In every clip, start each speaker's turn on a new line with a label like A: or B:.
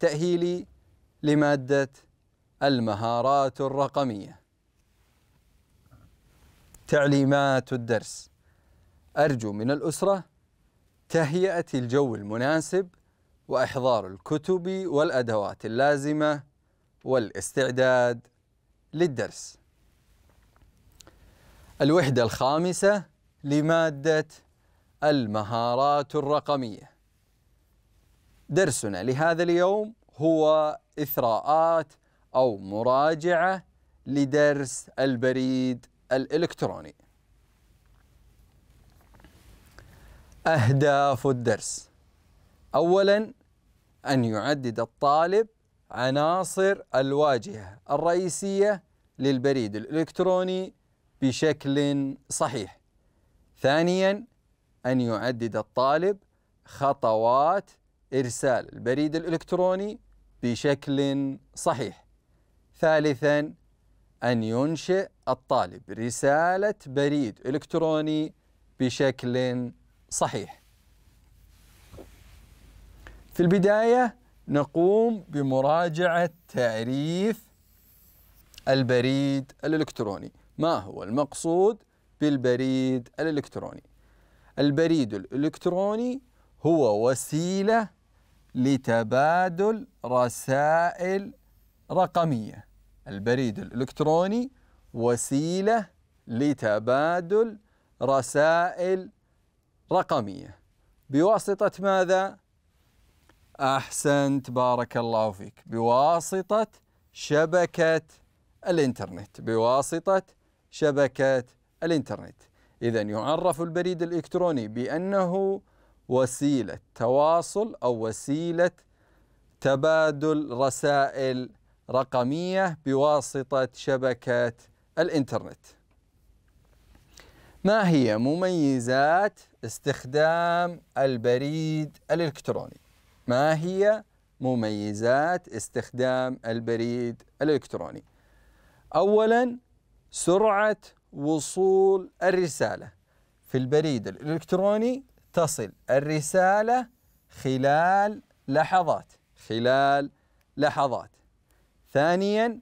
A: تأهيلي لمادة المهارات الرقمية تعليمات الدرس أرجو من الأسرة تهيئة الجو المناسب وإحضار الكتب والأدوات اللازمة والاستعداد للدرس الوحدة الخامسة لمادة المهارات الرقمية درسنا لهذا اليوم هو إثراءات أو مراجعة لدرس البريد الإلكتروني. أهداف الدرس أولاً أن يعدد الطالب عناصر الواجهة الرئيسية للبريد الإلكتروني بشكل صحيح. ثانياً أن يعدد الطالب خطوات إرسال البريد الإلكتروني بشكل صحيح. ثالثاً أن ينشئ الطالب رسالة بريد إلكتروني بشكل صحيح. في البداية نقوم بمراجعة تعريف البريد الإلكتروني. ما هو المقصود بالبريد الإلكتروني؟ البريد الإلكتروني هو وسيلة لتبادل رسائل رقمية البريد الإلكتروني وسيلة لتبادل رسائل رقمية بواسطة ماذا؟ أحسنت بارك الله فيك بواسطة شبكة الإنترنت بواسطة شبكة الإنترنت إذا يعرف البريد الإلكتروني بأنه وسيلة تواصل أو وسيلة تبادل رسائل رقمية بواسطة شبكة الإنترنت. ما هي مميزات استخدام البريد الإلكتروني؟ ما هي مميزات استخدام البريد الإلكتروني؟ أولاً سرعة وصول الرسالة في البريد الإلكتروني تصل الرسالة خلال لحظات خلال لحظات ثانيا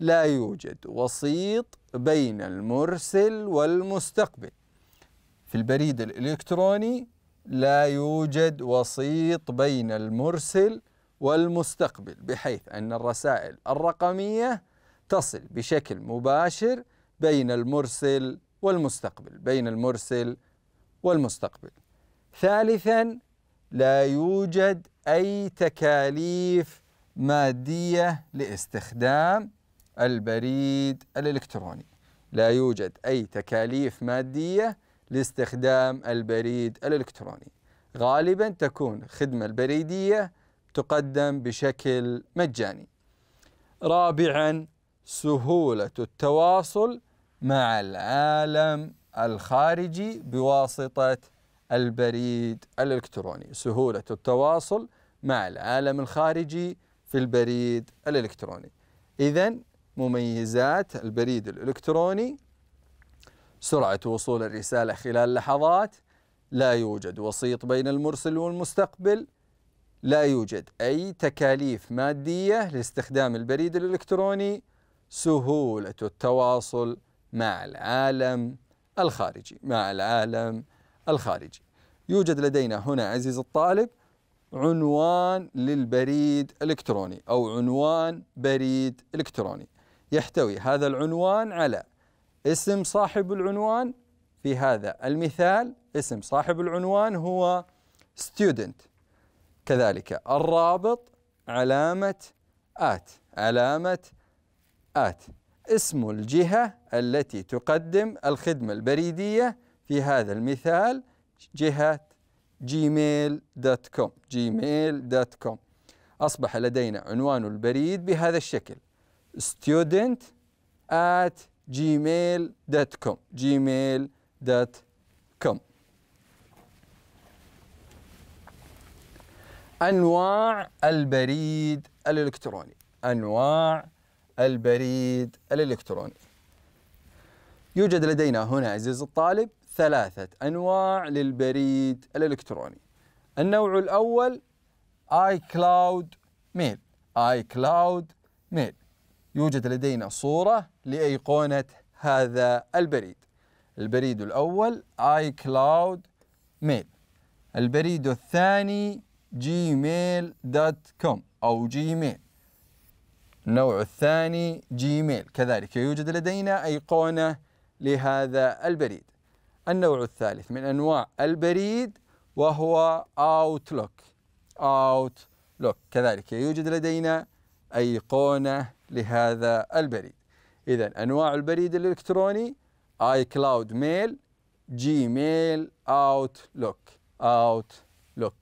A: لا يوجد وسيط بين المرسل والمستقبل في البريد الإلكتروني لا يوجد وسيط بين المرسل والمستقبل بحيث أن الرسائل الرقمية تصل بشكل مباشر بين المرسل والمستقبل بين المرسل والمستقبل ثالثا لا يوجد أي تكاليف مادية لاستخدام البريد الإلكتروني لا يوجد أي تكاليف مادية لاستخدام البريد الإلكتروني غالبا تكون خدمة البريدية تقدم بشكل مجاني رابعا سهولة التواصل مع العالم الخارجي بواسطة البريد الإلكتروني سهولة التواصل مع العالم الخارجي في البريد الإلكتروني إذا مميزات البريد الإلكتروني سرعة وصول الرسالة خلال لحظات لا يوجد وسيط بين المرسل والمستقبل لا يوجد أي تكاليف مادية لاستخدام البريد الإلكتروني سهولة التواصل مع العالم الخارجي مع العالم الخارجي يوجد لدينا هنا عزيز الطالب عنوان للبريد الإلكتروني أو عنوان بريد إلكتروني يحتوي هذا العنوان على اسم صاحب العنوان في هذا المثال اسم صاحب العنوان هو student كذلك الرابط علامة at علامة at اسم الجهة التي تقدم الخدمة البريدية في هذا المثال جهة جيميل دوت كوم جيميل دوت كوم أصبح لدينا عنوان البريد بهذا الشكل student at gmail.com gmail.com أنواع البريد الإلكتروني أنواع البريد الإلكتروني يوجد لدينا هنا عزيز الطالب ثلاثة أنواع للبريد الإلكتروني النوع الأول آي كلاود ميل آي كلاود ميل يوجد لدينا صورة لأيقونة هذا البريد البريد الأول آي كلاود ميل البريد الثاني جيميل دوت كوم أو جيميل النوع الثاني جيميل كذلك يوجد لدينا أيقونة لهذا البريد النوع الثالث من أنواع البريد وهو Outlook Outlook كذلك يوجد لدينا أيقونة لهذا البريد إذا أنواع البريد الإلكتروني اي كلاود ميل جيميل اوتلوك اوتلوك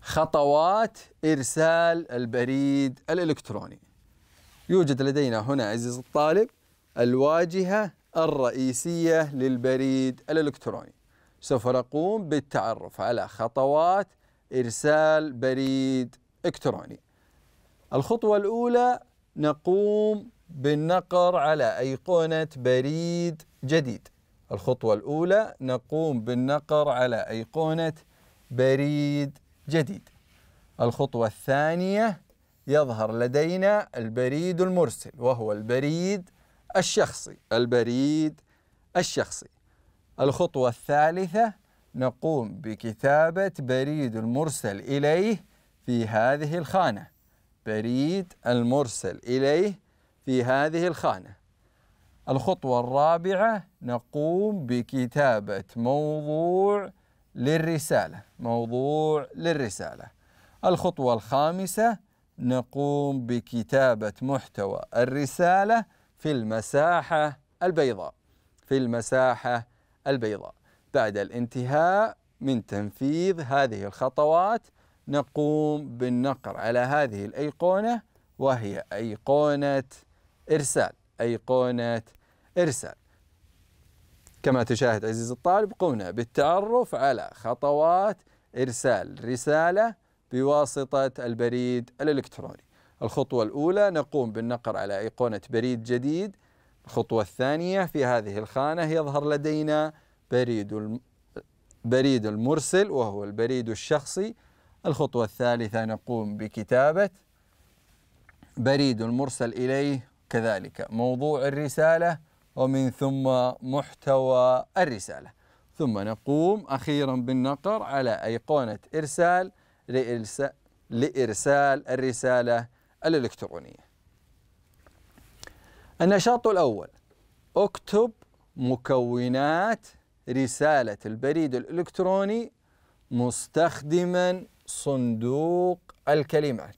A: خطوات ارسال البريد الالكتروني يوجد لدينا هنا عزيز الطالب الواجهه الرئيسية للبريد الإلكتروني سوف نقوم بالتعرف على خطوات إرسال بريد إلكتروني الخطوة الأولى نقوم بالنقر على أيقونة بريد جديد الخطوة الأولى نقوم بالنقر على أيقونة بريد جديد الخطوة الثانية يظهر لدينا البريد المرسل وهو البريد الشخصي البريد الشخصي الخطوة الثالثة نقوم بكتابة بريد المرسل إليه في هذه الخانة بريد المرسل إليه في هذه الخانة الخطوة الرابعة نقوم بكتابة موضوع للرسالة موضوع للرسالة الخطوة الخامسة نقوم بكتابة محتوى الرسالة في المساحة البيضاء في المساحة البيضاء بعد الانتهاء من تنفيذ هذه الخطوات نقوم بالنقر على هذه الأيقونة وهي أيقونة إرسال أيقونة إرسال كما تشاهد عزيزي الطالب قمنا بالتعرف على خطوات إرسال رسالة بواسطة البريد الإلكتروني الخطوة الأولى نقوم بالنقر على أيقونة بريد جديد الخطوة الثانية في هذه الخانة يظهر لدينا بريد بريد المرسل وهو البريد الشخصي الخطوة الثالثة نقوم بكتابة بريد المرسل إليه كذلك موضوع الرسالة ومن ثم محتوى الرسالة ثم نقوم أخيرا بالنقر على أيقونة إرسال لإرسال, لإرسال الرسالة الإلكترونية النشاط الأول اكتب مكونات رسالة البريد الإلكتروني مستخدما صندوق الكلمات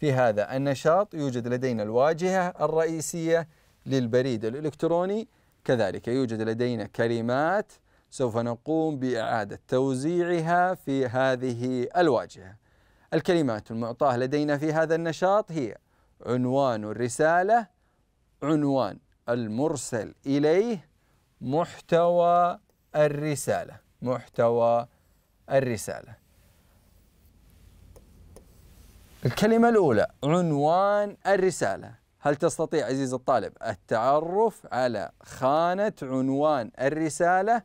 A: في هذا النشاط يوجد لدينا الواجهة الرئيسية للبريد الإلكتروني كذلك يوجد لدينا كلمات سوف نقوم بإعادة توزيعها في هذه الواجهة الكلمات المعطاة لدينا في هذا النشاط هي عنوان الرسالة عنوان المرسل إليه محتوى الرسالة محتوى الرسالة الكلمة الأولى عنوان الرسالة هل تستطيع عزيز الطالب التعرف على خانة عنوان الرسالة؟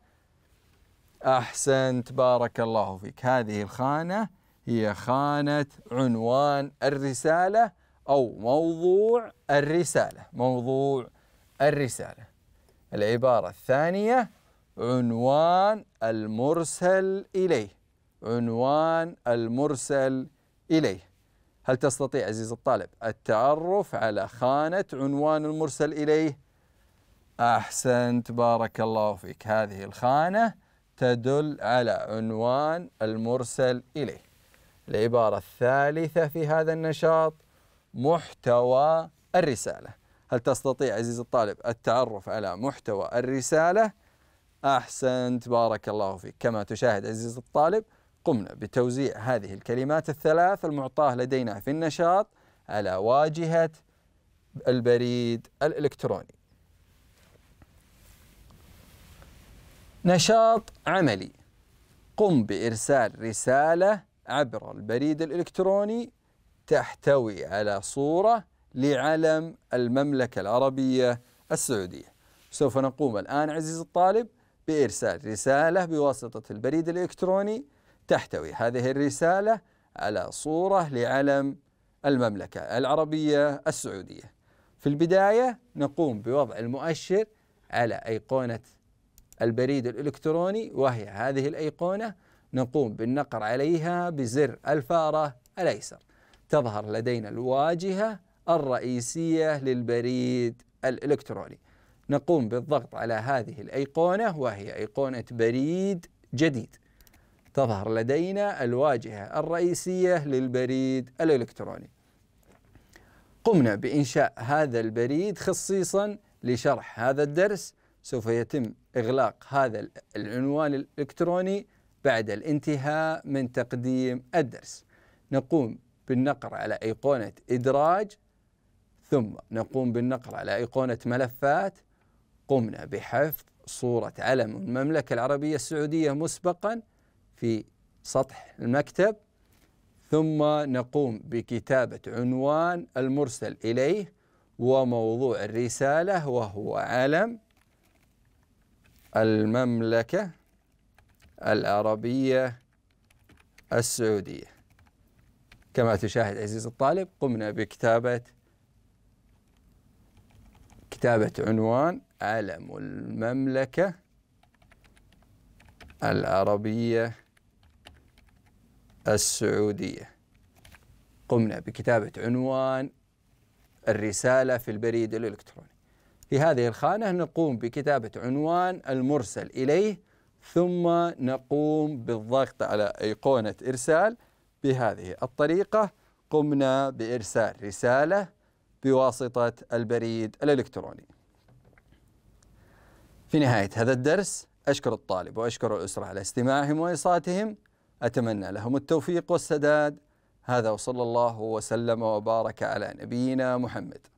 A: أحسنت بارك الله فيك هذه الخانة هي خانة عنوان الرسالة أو موضوع الرسالة موضوع الرسالة العبارة الثانية عنوان المرسل إليه عنوان المرسل إليه هل تستطيع عزيزي الطالب التعرف على خانة عنوان المرسل إليه؟ أحسنت بارك الله فيك هذه الخانة تدل على عنوان المرسل إليه العبارة الثالثة في هذا النشاط محتوى الرسالة هل تستطيع عزيزي الطالب التعرف على محتوى الرسالة؟ أحسنت بارك الله فيك كما تشاهد عزيزي الطالب قمنا بتوزيع هذه الكلمات الثلاث المعطاة لدينا في النشاط على واجهة البريد الإلكتروني نشاط عملي قم بإرسال رسالة عبر البريد الإلكتروني تحتوي على صورة لعلم المملكة العربية السعودية سوف نقوم الآن عزيزي الطالب بإرسال رسالة بواسطة البريد الإلكتروني تحتوي هذه الرسالة على صورة لعلم المملكة العربية السعودية في البداية نقوم بوضع المؤشر على أيقونة البريد الإلكتروني وهي هذه الأيقونة نقوم بالنقر عليها بزر الفارة الأيسر تظهر لدينا الواجهة الرئيسية للبريد الإلكتروني نقوم بالضغط على هذه الأيقونة وهي أيقونة بريد جديد تظهر لدينا الواجهة الرئيسية للبريد الإلكتروني قمنا بإنشاء هذا البريد خصيصا لشرح هذا الدرس سوف يتم إغلاق هذا العنوان الإلكتروني بعد الانتهاء من تقديم الدرس نقوم بالنقر على أيقونة إدراج ثم نقوم بالنقر على أيقونة ملفات قمنا بحفظ صورة علم المملكة العربية السعودية مسبقا في سطح المكتب ثم نقوم بكتابة عنوان المرسل إليه وموضوع الرسالة وهو علم المملكة العربية السعودية كما تشاهد عزيزي الطالب قمنا بكتابة كتابة عنوان علم المملكة العربية السعودية قمنا بكتابة عنوان الرسالة في البريد الإلكتروني في هذه الخانة نقوم بكتابة عنوان المرسل إليه ثم نقوم بالضغط على أيقونة إرسال بهذه الطريقة قمنا بإرسال رسالة بواسطة البريد الإلكتروني في نهاية هذا الدرس أشكر الطالب وأشكر الأسرة على استماعهم وإنصاتهم أتمنى لهم التوفيق والسداد هذا وصلى الله وسلم وبارك على نبينا محمد